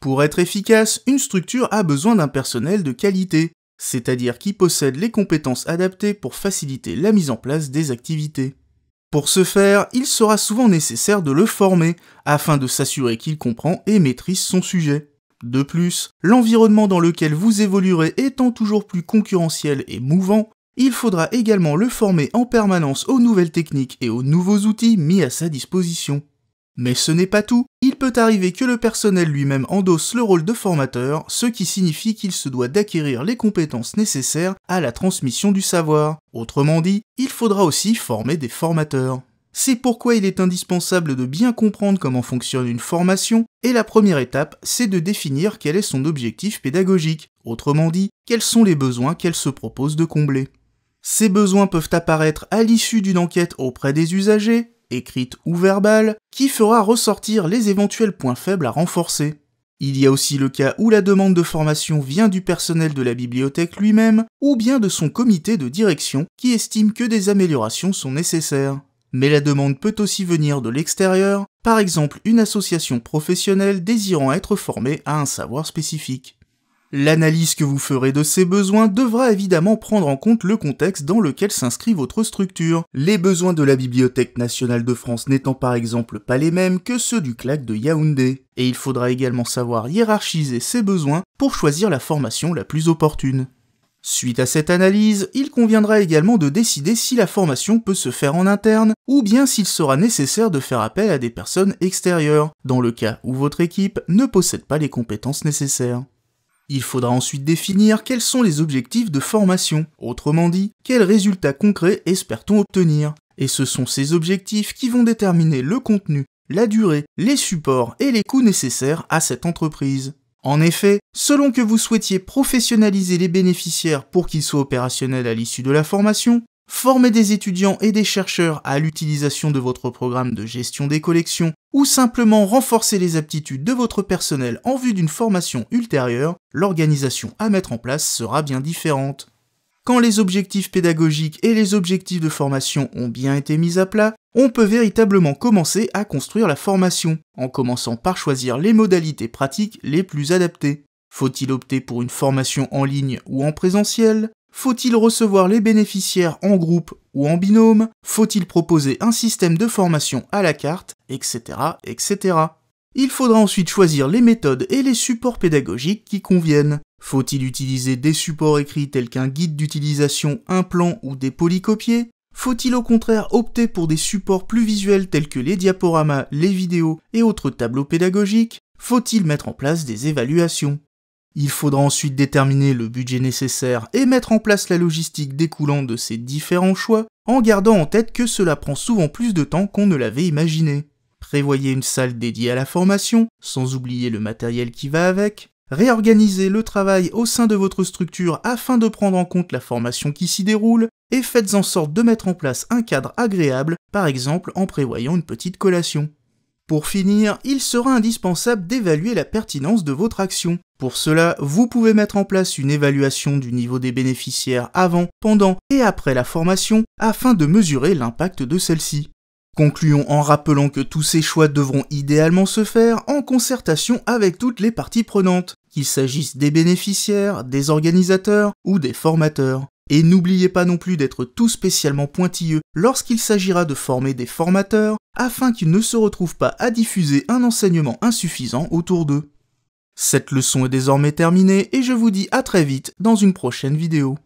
Pour être efficace, une structure a besoin d'un personnel de qualité, c'est-à-dire qui possède les compétences adaptées pour faciliter la mise en place des activités. Pour ce faire, il sera souvent nécessaire de le former, afin de s'assurer qu'il comprend et maîtrise son sujet. De plus, l'environnement dans lequel vous évoluerez étant toujours plus concurrentiel et mouvant, il faudra également le former en permanence aux nouvelles techniques et aux nouveaux outils mis à sa disposition. Mais ce n'est pas tout. Il peut arriver que le personnel lui-même endosse le rôle de formateur, ce qui signifie qu'il se doit d'acquérir les compétences nécessaires à la transmission du savoir. Autrement dit, il faudra aussi former des formateurs. C'est pourquoi il est indispensable de bien comprendre comment fonctionne une formation, et la première étape, c'est de définir quel est son objectif pédagogique, autrement dit, quels sont les besoins qu'elle se propose de combler. Ces besoins peuvent apparaître à l'issue d'une enquête auprès des usagers, écrite ou verbale, qui fera ressortir les éventuels points faibles à renforcer. Il y a aussi le cas où la demande de formation vient du personnel de la bibliothèque lui-même ou bien de son comité de direction qui estime que des améliorations sont nécessaires. Mais la demande peut aussi venir de l'extérieur, par exemple une association professionnelle désirant être formée à un savoir spécifique. L'analyse que vous ferez de ces besoins devra évidemment prendre en compte le contexte dans lequel s'inscrit votre structure. Les besoins de la Bibliothèque nationale de France n'étant par exemple pas les mêmes que ceux du CLAC de Yaoundé. Et il faudra également savoir hiérarchiser ces besoins pour choisir la formation la plus opportune. Suite à cette analyse, il conviendra également de décider si la formation peut se faire en interne ou bien s'il sera nécessaire de faire appel à des personnes extérieures, dans le cas où votre équipe ne possède pas les compétences nécessaires. Il faudra ensuite définir quels sont les objectifs de formation, autrement dit, quels résultats concrets espère-t-on obtenir. Et ce sont ces objectifs qui vont déterminer le contenu, la durée, les supports et les coûts nécessaires à cette entreprise. En effet, selon que vous souhaitiez professionnaliser les bénéficiaires pour qu'ils soient opérationnels à l'issue de la formation, former des étudiants et des chercheurs à l'utilisation de votre programme de gestion des collections, ou simplement renforcer les aptitudes de votre personnel en vue d'une formation ultérieure, l'organisation à mettre en place sera bien différente. Quand les objectifs pédagogiques et les objectifs de formation ont bien été mis à plat, on peut véritablement commencer à construire la formation, en commençant par choisir les modalités pratiques les plus adaptées. Faut-il opter pour une formation en ligne ou en présentiel faut-il recevoir les bénéficiaires en groupe ou en binôme Faut-il proposer un système de formation à la carte Etc. etc. Il faudra ensuite choisir les méthodes et les supports pédagogiques qui conviennent. Faut-il utiliser des supports écrits tels qu'un guide d'utilisation, un plan ou des polycopiés Faut-il au contraire opter pour des supports plus visuels tels que les diaporamas, les vidéos et autres tableaux pédagogiques Faut-il mettre en place des évaluations il faudra ensuite déterminer le budget nécessaire et mettre en place la logistique découlant de ces différents choix, en gardant en tête que cela prend souvent plus de temps qu'on ne l'avait imaginé. Prévoyez une salle dédiée à la formation, sans oublier le matériel qui va avec. Réorganisez le travail au sein de votre structure afin de prendre en compte la formation qui s'y déroule et faites en sorte de mettre en place un cadre agréable, par exemple en prévoyant une petite collation. Pour finir, il sera indispensable d'évaluer la pertinence de votre action. Pour cela, vous pouvez mettre en place une évaluation du niveau des bénéficiaires avant, pendant et après la formation afin de mesurer l'impact de celle-ci. Concluons en rappelant que tous ces choix devront idéalement se faire en concertation avec toutes les parties prenantes, qu'il s'agisse des bénéficiaires, des organisateurs ou des formateurs. Et n'oubliez pas non plus d'être tout spécialement pointilleux lorsqu'il s'agira de former des formateurs afin qu'ils ne se retrouvent pas à diffuser un enseignement insuffisant autour d'eux. Cette leçon est désormais terminée et je vous dis à très vite dans une prochaine vidéo.